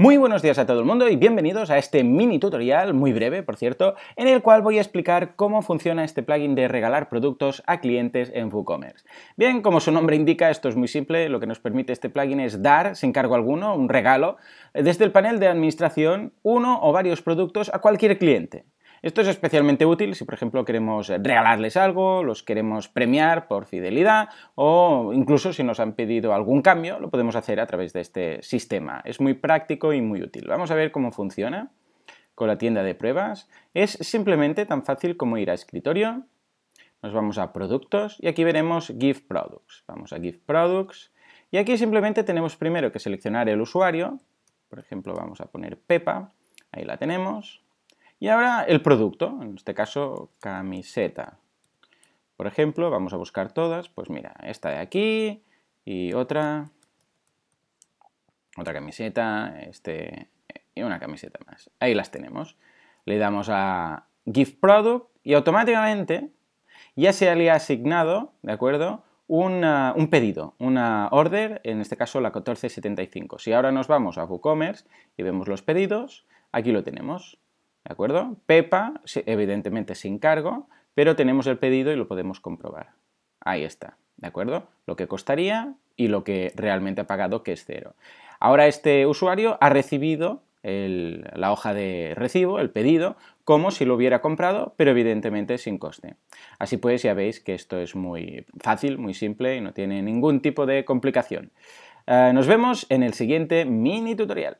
Muy buenos días a todo el mundo y bienvenidos a este mini tutorial, muy breve por cierto, en el cual voy a explicar cómo funciona este plugin de regalar productos a clientes en WooCommerce. Bien, como su nombre indica, esto es muy simple, lo que nos permite este plugin es dar, sin cargo alguno, un regalo, desde el panel de administración, uno o varios productos a cualquier cliente. Esto es especialmente útil si, por ejemplo, queremos regalarles algo, los queremos premiar por fidelidad o incluso si nos han pedido algún cambio, lo podemos hacer a través de este sistema. Es muy práctico y muy útil. Vamos a ver cómo funciona con la tienda de pruebas. Es simplemente tan fácil como ir a escritorio, nos vamos a productos y aquí veremos Give Products. Vamos a Give Products y aquí simplemente tenemos primero que seleccionar el usuario, por ejemplo vamos a poner Pepa, ahí la tenemos, y ahora el producto, en este caso camiseta. Por ejemplo, vamos a buscar todas, pues mira, esta de aquí y otra, otra camiseta, este y una camiseta más. Ahí las tenemos. Le damos a Give Product y automáticamente ya se le ha asignado, ¿de acuerdo? un pedido, una order, en este caso la 1475. Si ahora nos vamos a WooCommerce y vemos los pedidos, aquí lo tenemos. ¿De acuerdo? Pepa, evidentemente sin cargo, pero tenemos el pedido y lo podemos comprobar. Ahí está, ¿de acuerdo? Lo que costaría y lo que realmente ha pagado, que es cero. Ahora este usuario ha recibido la hoja de recibo, el pedido, como si lo hubiera comprado, pero evidentemente sin coste. Así pues, ya veis que esto es muy fácil, muy simple y no tiene ningún tipo de complicación. Eh, nos vemos en el siguiente mini tutorial.